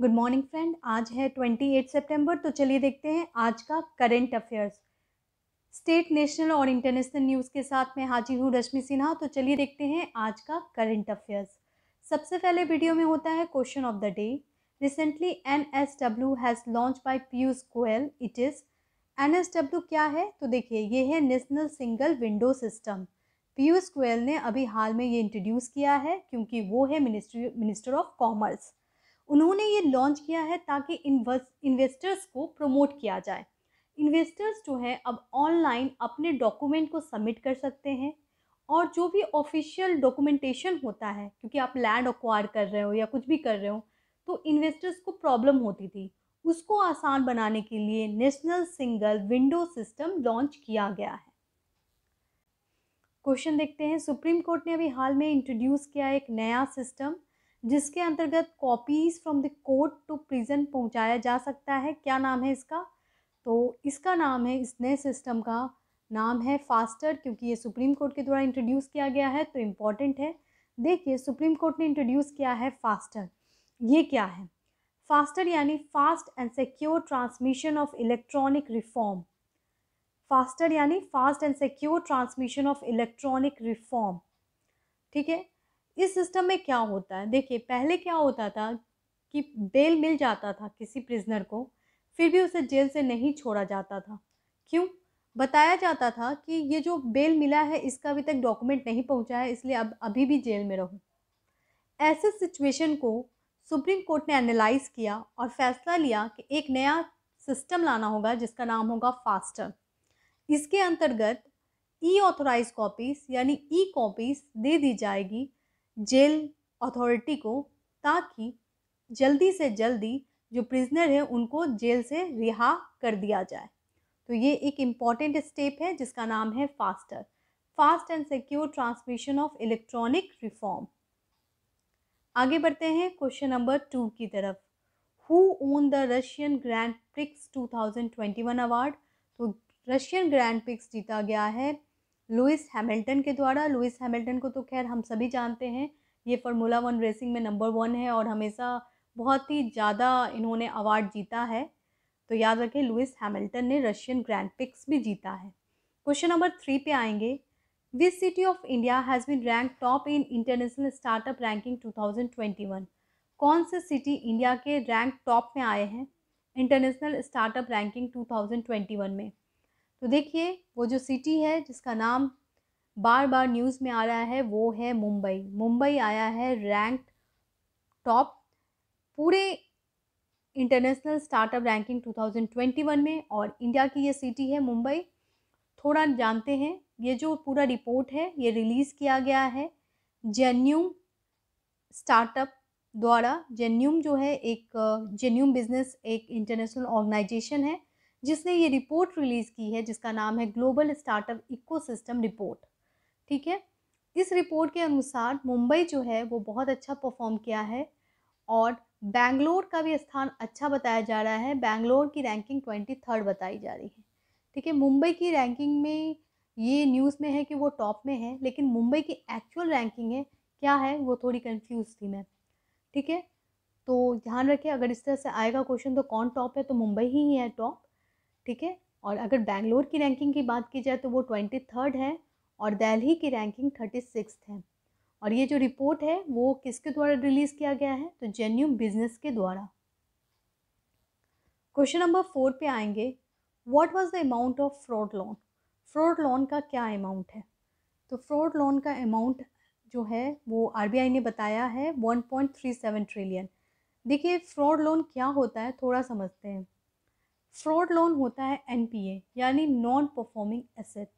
good morning friend आज है 28 सितंबर तो चलिए देखते हैं आज का करंट अफेयर्स स्टेट नेशनल और इंटरनेशनल न्यूज़ के साथ मैं हाजिर हूँ रश्मि सिन्हा तो चलिए देखते हैं आज का करंट अफेयर्स सबसे पहले वीडियो में होता है question of the day recently N S W has launch by Piyush Goyal it is N S W क्या है तो देखिए ये है national single window system Piyush Goyal ने अभी हाल में ये इंट्रोड्यूस किया है क्योंकि वो है मिनिस्ट्री मिनिस्टर ऑफ कॉमर्स उन्होंने ये लॉन्च किया है ताकि इन्वेस्टर्स को प्रमोट किया जाए इन्वेस्टर्स जो हैं अब ऑनलाइन अपने डॉक्यूमेंट को सबमिट कर सकते हैं और जो भी ऑफिशियल डॉक्यूमेंटेशन होता है क्योंकि आप लैंड अक्वायर कर रहे हो या कुछ भी कर रहे हो तो इन्वेस्टर्स को प्रॉब्लम होती थी उसको आसान बनाने के लिए national single window system launch किया गया है क्वेश्चन देखते हैं सुप्रीम कोर्ट ने अभी हाल में इंट्रोड्यूस किया एक नया सिस्टम जिसके अंतर्गत copies from the court to prison पहुंचाया जा सकता है क्या नाम है इसका तो इसका नाम है इस नए सिस्टम का नाम है फास्टर क्योंकि ये सुप्रीम कोर्ट के द्वारा इंट्रोड्यूस किया गया है तो इम्पॉर्टेंट है देखिए सुप्रीम कोर्ट ने इंट्रोड्यूस किया है फास्टर ये क्या है फास्टर यानी fast and secure transmission of electronic reform faster यानी fast and secure transmission of electronic reform ठीक है इस सिस्टम में क्या होता है देखिए पहले क्या होता था कि बेल मिल जाता था किसी प्रिजनर को फिर भी उसे जेल से नहीं छोड़ा जाता था क्यों बताया जाता था कि ये जो बेल मिला है इसका अभी तक डॉक्यूमेंट नहीं पहुंचा है इसलिए अब अभी भी जेल में रहो ऐसे सिचुएशन को सुप्रीम कोर्ट ने एनालाइज किया और फैसला लिया कि एक नया सिस्टम लाना होगा जिसका नाम होगा फास्टर इसके अंतर्गत ई ऑथोराइज कॉपीज़ यानी ई कॉपीज़ दे दी जाएगी जेल अथॉरिटी को ताकि जल्दी से जल्दी जो प्रिजनर है उनको जेल से रिहा कर दिया जाए तो ये एक इम्पॉर्टेंट स्टेप है जिसका नाम है faster fast and secure transmission of electronic reform आगे बढ़ते हैं क्वेश्चन नंबर टू की तरफ who won the Russian Grand Prix 2021 award तो रशियन ग्रैंड प्रिक्स जीता गया है लुइस हैमिल्टन के द्वारा लुइस हैमिल्टन को तो खैर हम सभी जानते हैं ये फार्मूला वन रेसिंग में नंबर वन है और हमेशा बहुत ही ज़्यादा इन्होंने अवार्ड जीता है तो याद रखें लुइस हैमिल्टन ने रशियन ग्रैंड पिक्स भी जीता है क्वेश्चन नंबर थ्री पे आएंगे which city of India has been rank top in international startup ranking 2021 कौन से सिटी इंडिया के रैंक टॉप में आए हैं इंटरनेशनल स्टार्टअप रैंकिंग 2021 में तो देखिए वो जो सिटी है जिसका नाम बार बार न्यूज़ में आ रहा है वो है मुंबई मुंबई आया है रैंक टॉप पूरे इंटरनेशनल स्टार्टअप रैंकिंग 2021 में और इंडिया की ये सिटी है मुंबई थोड़ा जानते हैं ये जो पूरा रिपोर्ट है ये रिलीज़ किया गया है जेन्यूम स्टार्टअप द्वारा जेन्यूम जो है एक जेन्यूम बिजनेस एक इंटरनेशनल ऑर्गेनाइजेशन है जिसने ये रिपोर्ट रिलीज़ की है जिसका नाम है ग्लोबल स्टार्टअप इकोसिस्टम रिपोर्ट ठीक है इस रिपोर्ट के अनुसार मुंबई जो है वो बहुत अच्छा परफॉर्म किया है और बैंगलोर का भी स्थान अच्छा बताया जा रहा है बैंगलोर की रैंकिंग ट्वेंटी थर्ड बताई जा रही है ठीक है मुंबई की रैंकिंग में ये न्यूज़ में है कि वो टॉप में है लेकिन मुंबई की एक्चुअल रैंकिंग है क्या है वो थोड़ी कंफ्यूज थी मैं ठीक है तो ध्यान रखें अगर इस तरह से आएगा क्वेश्चन तो कौन टॉप है तो मुंबई ही है टॉप ठीक है और अगर बैंगलोर की रैंकिंग की बात की जाए तो वो ट्वेंटी थर्ड है और दिल्ली की रैंकिंग थर्टी सिक्स है और ये जो रिपोर्ट है वो किसके द्वारा रिलीज़ किया गया है तो जेन्यूम बिजनेस के द्वारा क्वेश्चन नंबर फोर पे आएंगे what was the amount of fraud loan fraud loan का क्या अमाउंट है तो फ्रॉड लोन का अमाउंट जो है वो आरबीआई ने बताया है वन ट्रिलियन देखिए फ्रॉड लोन क्या होता है थोड़ा समझते हैं फ्रॉड लोन होता है एन यानी नॉन परफॉर्मिंग एसेट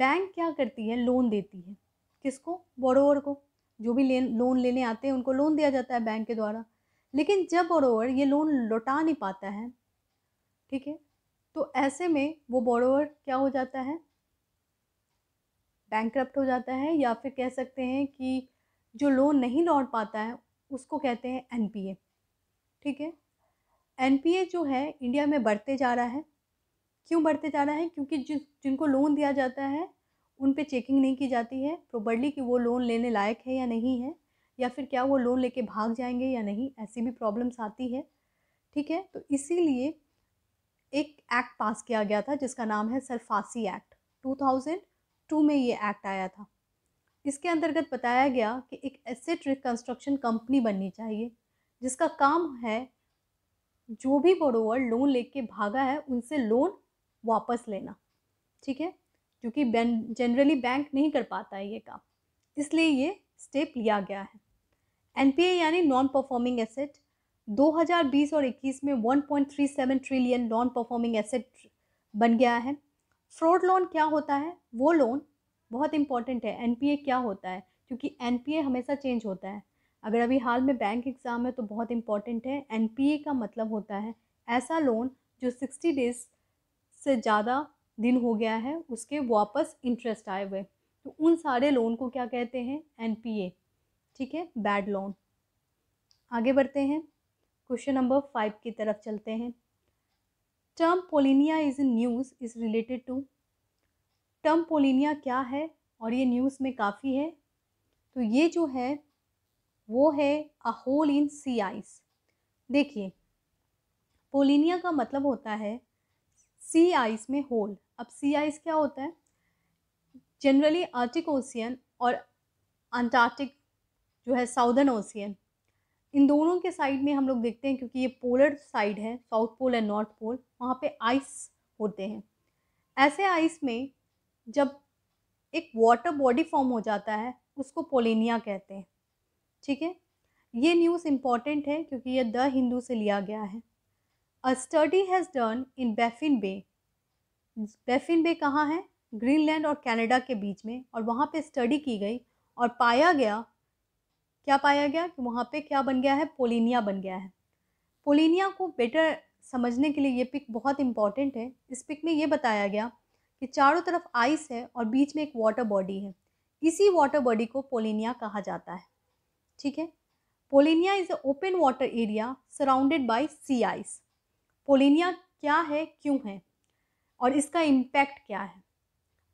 बैंक क्या करती है लोन देती है किसको बोरोवर को जो भी ले लोन लेने आते हैं उनको लोन दिया जाता है बैंक के द्वारा लेकिन जब बोरोवर ये लोन लौटा नहीं पाता है ठीक है तो ऐसे में वो बोरोवर क्या हो जाता है बैंक हो जाता है या फिर कह सकते हैं कि जो लोन नहीं लौट पाता है उसको कहते हैं एन ठीक है एन जो है इंडिया में बढ़ते जा रहा है क्यों बढ़ते जा रहा है क्योंकि जिन जिनको लोन दिया जाता है उन पे चेकिंग नहीं की जाती है प्रॉपर्ली कि वो लोन लेने लायक है या नहीं है या फिर क्या वो लोन लेके भाग जाएंगे या नहीं ऐसी भी प्रॉब्लम्स आती है ठीक है तो इसीलिए एक एक्ट पास किया गया था जिसका नाम है सरफासी एक्ट 2002 में ये एक्ट आया था इसके अंतर्गत बताया गया कि एक एसेट रिकन्स्ट्रक्शन कंपनी बननी चाहिए जिसका काम है जो भी बोरोवर लोन लेके भागा है उनसे लोन वापस लेना ठीक है क्योंकि जनरली बैंक नहीं कर पाता है ये काम इसलिए ये स्टेप लिया गया है एन यानी नॉन परफॉर्मिंग एसेट 2020 और 21 में 1.37 ट्रिलियन नॉन परफॉर्मिंग एसेट बन गया है फ्रॉड लोन क्या होता है वो लोन बहुत इंपॉर्टेंट है एन क्या होता है क्योंकि एन हमेशा चेंज होता है अगर अभी हाल में बैंक एग्ज़ाम है तो बहुत इंपॉर्टेंट है एन का मतलब होता है ऐसा लोन जो सिक्सटी डेज से ज़्यादा दिन हो गया है उसके वापस इंटरेस्ट आए हुए तो उन सारे लोन को क्या कहते हैं एन ठीक है बैड लोन आगे बढ़ते हैं क्वेश्चन नंबर फाइव की तरफ चलते हैं term polynya is in news is related to term polynya क्या है और ये न्यूज़ में काफ़ी है तो ये जो है वो है a hole in sea ice देखिए पोलिनिया का मतलब होता है सी आइस में होल अब सी आइस क्या होता है जनरली आर्टिक ओशियन और अंटार्कटिक जो है साउदर्न ओशियन इन दोनों के साइड में हम लोग देखते हैं क्योंकि ये पोलर साइड है south pole and north pole वहाँ पे आइस होते हैं ऐसे आइस में जब एक वाटर बॉडी फॉर्म हो जाता है उसको पोलिनिया कहते हैं ठीक है ये न्यूज़ इम्पॉर्टेंट है क्योंकि ये द हिंदू से लिया गया है a study has done in Baffin Bay Baffin Bay कहाँ है ग्रीनलैंड और कनाडा के बीच में और वहाँ पे स्टडी की गई और पाया गया क्या पाया गया कि वहाँ पे क्या बन गया है पोलिनिया बन गया है पोलिनिया को बेटर समझने के लिए ये पिक बहुत इम्पॉर्टेंट है इस पिक में ये बताया गया कि चारों तरफ आइस है और बीच में एक वाटर बॉडी है इसी वाटर बॉडी को पोलिनिया कहा जाता है ठीक है polynya is a open water area surrounded by sea ice polynya क्या है क्यों है और इसका इम्पैक्ट क्या है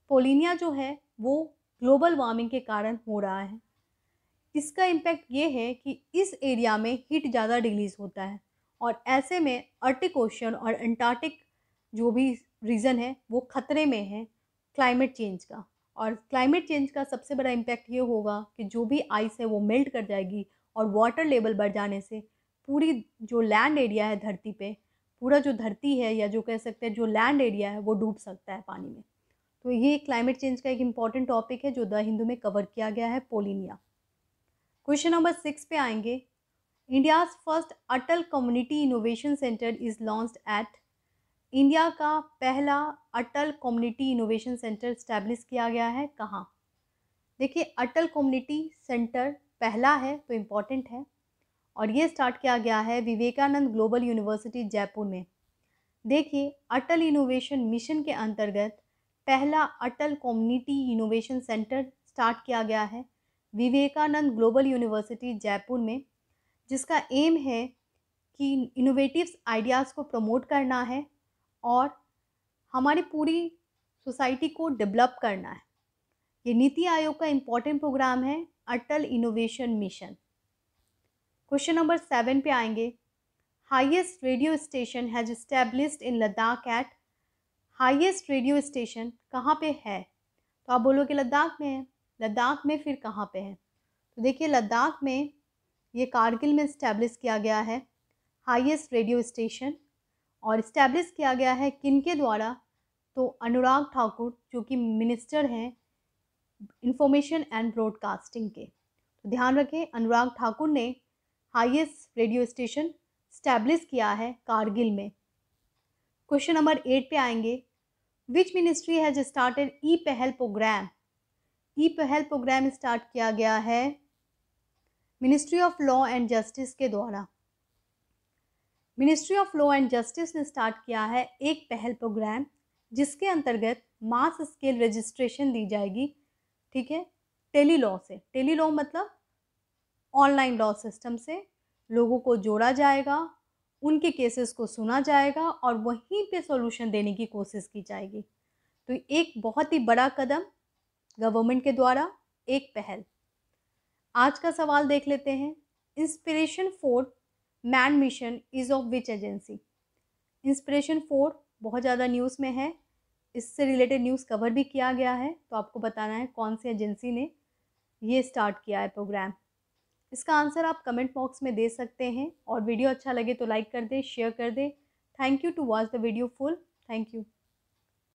पोलिनिया जो है वो ग्लोबल वार्मिंग के कारण हो रहा है इसका इम्पैक्ट ये है कि इस एरिया में हीट ज़्यादा रिलीज होता है और ऐसे में अर्टिक ओशन और अंटार्कटिक जो भी रीज़न है वो ख़तरे में है क्लाइमेट चेंज का और क्लाइमेट चेंज का सबसे बड़ा इम्पैक्ट ये होगा कि जो भी आइस है वो मेल्ट कर जाएगी और वाटर लेवल बढ़ जाने से पूरी जो लैंड एरिया है धरती पे पूरा जो धरती है या जो कह सकते हैं जो लैंड एरिया है वो डूब सकता है पानी में तो ये क्लाइमेट चेंज का एक इम्पॉर्टेंट टॉपिक है जो द हिंदू में कवर किया गया है पोलिनिया क्वेश्चन नंबर सिक्स पे आएंगे India's first Atal community innovation centre is launch at India का पहला Atal community innovation centre establish किया गया है कहाँ देखिए अटल कम्युनिटी सेंटर पहला है तो इम्पॉर्टेंट है और ये स्टार्ट किया गया है विवेकानंद ग्लोबल यूनिवर्सिटी जयपुर में देखिए अटल इनोवेशन मिशन के अंतर्गत पहला Atal community innovation centre start किया गया है विवेकानंद ग्लोबल यूनिवर्सिटी जयपुर में जिसका एम है कि इनोवेटिव आइडियाज़ को प्रमोट करना है और हमारी पूरी सोसाइटी को डेवलप करना है ये नीति आयोग का इम्पोर्टेंट प्रोग्राम है Atal innovation mission question number seven पे आएंगे highest radio station has established in Ladakh at highest radio station कहाँ पे है तो आप बोलोगे लद्दाख में है लद्दाख में फिर कहाँ पे है तो देखिए लद्दाख में ये कारगिल में इस्टेब्लिश किया गया है हाईएस्ट रेडियो स्टेशन और इस्टेब्लिश किया गया है किन के द्वारा तो अनुराग ठाकुर जो कि मिनिस्टर हैं इंफॉर्मेशन एंड ब्रॉडकास्टिंग के तो ध्यान रखें अनुराग ठाकुर ने हाईएस्ट रेडियो स्टेशन स्टैब्लिश किया है कारगिल में क्वेश्चन नंबर एट पे आएंगे which ministry has started e Pahal program e Pahal program start किया गया है ministry of law and justice के द्वारा ministry of law and justice ने स्टार्ट किया है एक पहल प्रोग्राम जिसके अंतर्गत मास स्केल रजिस्ट्रेशन दी जाएगी ठीक है टेली लॉ से टेली लॉ मतलब ऑनलाइन लॉ सिस्टम से लोगों को जोड़ा जाएगा उनके केसेस को सुना जाएगा और वहीं पे सॉल्यूशन देने की कोशिश की जाएगी तो एक बहुत ही बड़ा कदम गवर्नमेंट के द्वारा एक पहल आज का सवाल देख लेते हैं inspiration four man mission is of which agency inspiration four बहुत ज़्यादा न्यूज़ में है इससे रिलेटेड न्यूज़ कवर भी किया गया है तो आपको बताना है कौन सी एजेंसी ने ये स्टार्ट किया है प्रोग्राम इसका आंसर आप कमेंट बॉक्स में दे सकते हैं और वीडियो अच्छा लगे तो लाइक कर दें शेयर कर दें thank you to watch the video full thank you